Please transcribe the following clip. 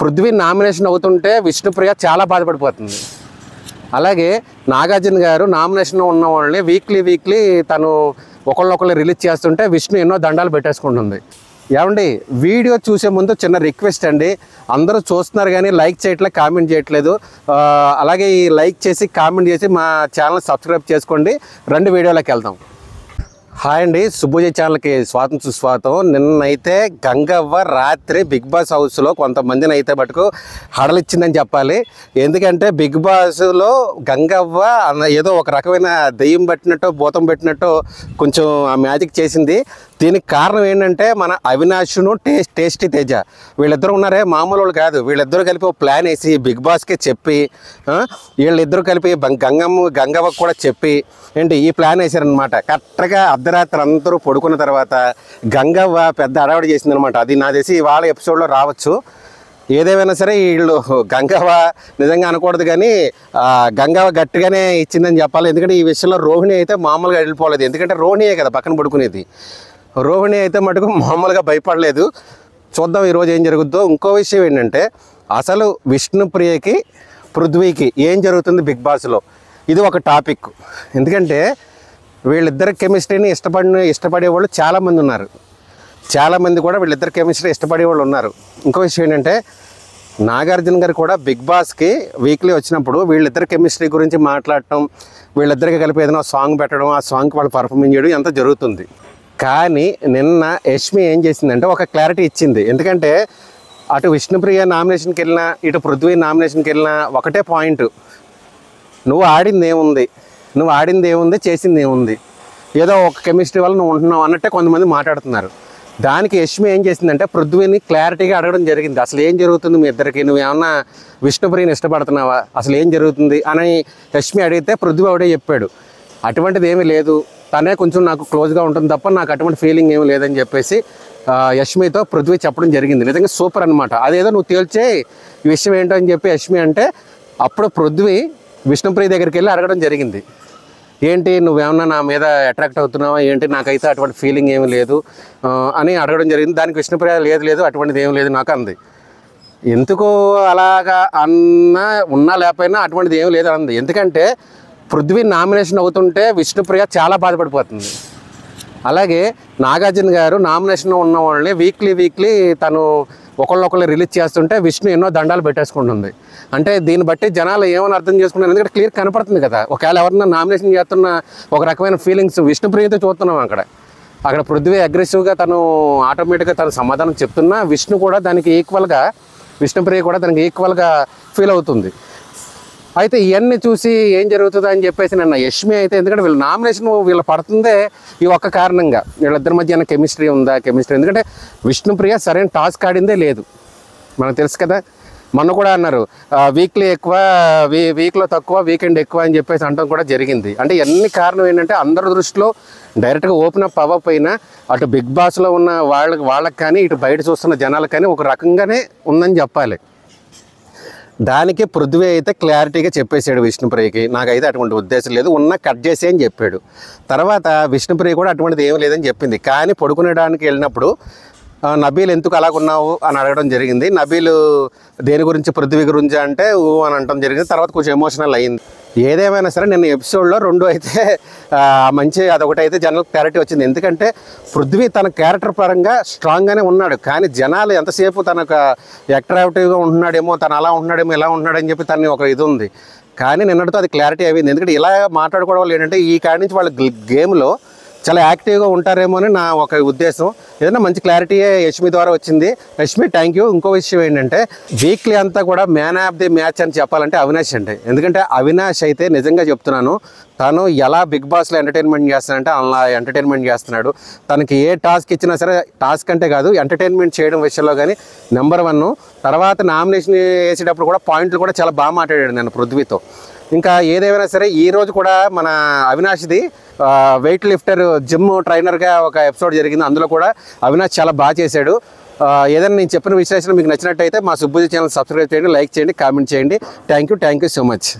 Prithvi nomination అవుతుంటే విష్ణుప్రియ చాలా బాధపడిపోతుంది అలాగే నాగార్జున గారు నామినేషన్ ఉన్న వాళ్ళని వీక్లీ వీక్లీ తను ఒకళ్ళొకళ్ళు రిలీజ్ చేస్తుంటే విష్ణు ఎన్నో దండాలు పెట్టేసుకుంటుంది ఏమండి వీడియో చూసే ముందు చిన్న రిక్వెస్ట్ అండి అందరూ చూస్తున్నారు కానీ లైక్ చేయట్లేదు కామెంట్ చేయట్లేదు అలాగే ఈ లైక్ చేసి కామెంట్ చేసి మా ఛానల్ సబ్స్క్రైబ్ చేసుకోండి రెండు వీడియోలకు వెళ్దాం హాయ్ అండి సుబ్బుజీ ఛానల్కి స్వాతం సుస్వాతం నిన్నైతే గంగవ్వ రాత్రి బిగ్ బాస్ హౌస్లో కొంతమందిని అయితే మటుకు హడలిచ్చిందని చెప్పాలి ఎందుకంటే బిగ్ బాస్లో గంగవ్వ ఏదో ఒక రకమైన దెయ్యం పెట్టినట్టు భూతం పెట్టినట్టు కొంచెం ఆ మ్యాజిక్ చేసింది దీనికి కారణం ఏంటంటే మన అవినాష్ను టేస్ట్ టేస్టీ తేజ వీళ్ళిద్దరు ఉన్నారే మామూలు వాళ్ళు కాదు వీళ్ళిద్దరూ కలిపి ఒక ప్లాన్ వేసి బిగ్ బాస్కి చెప్పి వీళ్ళిద్దరూ కలిపి గంగమ్మ గంగవ్వకు కూడా చెప్పి ఏంటి ఈ ప్లాన్ వేశారనమాట కరెక్ట్గా అర్ధరాత్రి అందరూ పడుకున్న తర్వాత గంగవ్వ పెద్ద అడవాడు చేసిందనమాట అది నా తెలిసి వాళ్ళ ఎపిసోడ్లో రావచ్చు ఏదేమైనా సరే వీళ్ళు గంగవ నిజంగా అనకూడదు కానీ గంగవ గట్టిగానే ఇచ్చిందని చెప్పాలి ఎందుకంటే ఈ విషయంలో రోహిణి అయితే మామూలుగా వెళ్ళిపోలేదు ఎందుకంటే రోహిణియే కదా పక్కన పడుకునేది రోహిణి అయితే మటుకు మామూలుగా భయపడలేదు చూద్దాం ఈరోజు ఏం జరుగుద్దో ఇంకో విషయం ఏంటంటే అసలు విష్ణుప్రియకి పృథ్వీకి ఏం జరుగుతుంది బిగ్ బాస్లో ఇది ఒక టాపిక్ ఎందుకంటే వీళ్ళిద్దరి కెమిస్ట్రీని ఇష్టపడిన ఇష్టపడే వాళ్ళు చాలామంది ఉన్నారు చాలామంది కూడా వీళ్ళిద్దరు కెమిస్ట్రీ ఇష్టపడే వాళ్ళు ఉన్నారు ఇంకో విషయం ఏంటంటే నాగార్జున గారు కూడా బిగ్ బాస్కి వీక్లీ వచ్చినప్పుడు వీళ్ళిద్దరి కెమిస్ట్రీ గురించి మాట్లాడటం వీళ్ళిద్దరికి కలిపి ఏదైనా సాంగ్ పెట్టడం ఆ సాంగ్కి వాళ్ళు పర్ఫార్మెన్స్ చేయడం ఎంత జరుగుతుంది కానీ నిన్న యష్మి ఏం చేసిందంటే ఒక క్లారిటీ ఇచ్చింది ఎందుకంటే అటు విష్ణుప్రియ నామినేషన్కి వెళ్ళినా ఇటు పృథ్వీ నామినేషన్కి వెళ్ళినా ఒకటే పాయింట్ నువ్వు ఆడింది ఏముంది నువ్వు ఆడింది ఏముంది చేసింది ఏముంది ఏదో ఒక కెమిస్ట్రీ వల్ల నువ్వు ఉంటున్నావు అన్నట్టే కొంతమంది మాట్లాడుతున్నారు దానికి యష్మి ఏం చేసిందంటే పృథ్వీని క్లారిటీగా అడగడం జరిగింది అసలు ఏం జరుగుతుంది మీ ఇద్దరికి నువ్వు ఏమన్నా విష్ణుప్రియని ఇష్టపడుతున్నావా అసలు ఏం జరుగుతుంది అని యష్మి అడిగితే పృథ్వీ ఆవిడే చెప్పాడు అటువంటిది ఏమీ లేదు తనే కొంచెం నాకు క్లోజ్గా ఉంటుంది తప్ప నాకు అటువంటి ఫీలింగ్ ఏం లేదని చెప్పేసి యష్మితో పృథ్వీ చెప్పడం జరిగింది నిజంగా సూపర్ అనమాట అదేదో నువ్వు తేల్చే ఈ విషయం ఏంటో అని చెప్పి యష్మి అంటే అప్పుడు పృథ్వీ విష్ణుప్రియ దగ్గరికి వెళ్ళి అడగడం జరిగింది ఏంటి నువ్వేమన్నా నా మీద అట్రాక్ట్ అవుతున్నావా ఏంటి నాకైతే అటువంటి ఫీలింగ్ ఏమి లేదు అని అడగడం జరిగింది దానికి విష్ణుప్రియ లేదు లేదు అటువంటిది ఏం లేదు నాకు అంది ఎందుకు అలాగా అన్నా ఉన్నా లేకపోయినా అటువంటిది ఏం లేదు అంది ఎందుకంటే పృథ్వీ నామినేషన్ అవుతుంటే విష్ణుప్రియ చాలా బాధపడిపోతుంది అలాగే నాగార్జున గారు నామినేషన్ ఉన్న వాళ్ళని వీక్లీ వీక్లీ తను ఒకళ్ళొకళ్ళు రిలీజ్ చేస్తుంటే విష్ణు ఎన్నో దండాలు పెట్టేసుకుంటుంది అంటే దీన్ని బట్టి జనాలు ఏమని అర్థం చేసుకున్నారు ఎందుకంటే క్లియర్ కనపడుతుంది కదా ఒకవేళ ఎవరన్నా నామినేషన్ చేస్తున్న ఒక రకమైన ఫీలింగ్స్ విష్ణుప్రియతో చూస్తున్నాం అక్కడ అక్కడ పృథ్వీ అగ్రెసివ్గా తను ఆటోమేటిక్గా తను సమాధానం చెప్తున్నా విష్ణు కూడా దానికి ఈక్వల్గా విష్ణుప్రియ కూడా దానికి ఈక్వల్గా ఫీల్ అవుతుంది అయితే ఇవన్నీ చూసి ఏం జరుగుతుంది అని చెప్పేసి నిన్న యష్మి అయితే ఎందుకంటే వీళ్ళ నామినేషన్ వీళ్ళు పడుతుందే ఈ ఒక్క కారణంగా వీళ్ళిద్దరి మధ్య కెమిస్ట్రీ ఉందా కెమిస్ట్రీ ఎందుకంటే విష్ణుప్రియ సరైన టాస్క్ ఆడిందే లేదు మనకు తెలుసు కదా మొన్న కూడా అన్నారు వీక్లీ ఎక్కువ వీ వీక్లో తక్కువ వీకెండ్ ఎక్కువ అని చెప్పేసి అనడం కూడా జరిగింది అంటే ఎన్ని కారణం ఏంటంటే అందరి దృష్టిలో డైరెక్ట్గా ఓపెన్ అప్ అవ్వకపోయినా అటు బిగ్ బాస్లో ఉన్న వాళ్ళకి వాళ్ళకి కానీ ఇటు బయట చూస్తున్న జనాలకు కానీ ఒక రకంగానే ఉందని చెప్పాలి దానికి పృథ్వీ అయితే క్లారిటీగా చెప్పేశాడు విష్ణుప్రియకి నాకైతే అటువంటి ఉద్దేశం లేదు ఉన్న కట్ చేసే అని చెప్పాడు తర్వాత విష్ణుప్రియ కూడా అటువంటిది ఏం లేదని చెప్పింది కానీ పడుకునేడానికి వెళ్ళినప్పుడు నబీలు ఎందుకు అలాగున్నావు అని అడగడం జరిగింది నబీలు దేని గురించి పృథ్వీ గురించి అంటే ఊ అని అనడం జరిగింది తర్వాత కొంచెం ఎమోషనల్ అయింది ఏదేమైనా సరే నేను ఎపిసోడ్లో రెండు అయితే మంచి అదొకటి అయితే జనాలకు క్లారిటీ వచ్చింది ఎందుకంటే పృథ్వీ తన క్యారెక్టర్ పరంగా స్ట్రాంగ్గానే ఉన్నాడు కానీ జనాలు ఎంతసేపు తన ఒక ఉంటున్నాడేమో తను అలా ఉంటున్నాడేమో ఇలా ఉంటున్నాడని చెప్పి తన ఒక ఇది ఉంది కానీ నిన్నటితో అది క్లారిటీ అయింది ఎందుకంటే ఇలా మాట్లాడుకోవడం వాళ్ళు ఏంటంటే ఈ కాడి నుంచి వాళ్ళ గేమ్లో చాలా యాక్టివ్గా ఉంటారేమో అని నా ఒక ఉద్దేశం ఏదైనా మంచి క్లారిటీ యష్మి e ద్వారా వచ్చింది యశ్మి థ్యాంక్ యూ ఇంకో విషయం ఏంటంటే వీక్లీ అంతా కూడా మ్యాన్ ఆఫ్ ది మ్యాచ్ అని చెప్పాలంటే అవినాష్ అండి ఎందుకంటే అవినాష్ అయితే నిజంగా చెప్తున్నాను తను ఎలా బిగ్ బాస్లో ఎంటర్టైన్మెంట్ చేస్తానంటే అలా ఎంటర్టైన్మెంట్ చేస్తున్నాడు తనకి ఏ టాస్క్ ఇచ్చినా సరే టాస్క్ అంటే కాదు ఎంటర్టైన్మెంట్ చేయడం విషయంలో కానీ నెంబర్ వన్ తర్వాత నామినేషన్ వేసేటప్పుడు కూడా పాయింట్లు కూడా చాలా బాగా మాట్లాడాడు నేను పృథ్వీతో ఇంకా ఏదేమైనా సరే ఈ రోజు కూడా మన అవినాష్ది వెయిట్ లిఫ్టర్ జిమ్ ట్రైనర్గా ఒక ఎపిసోడ్ జరిగింది అందులో కూడా అవినాష్ చాలా బాగా చేశాడు ఏదైనా నేను చెప్పిన విశ్లేషణ మీకు నచ్చినట్టయితే మా సుబ్బుజీ ఛానల్ సబ్స్క్రైబ్ చేయండి లైక్ చేయండి కామెంట్ చేయండి thank you thank you so much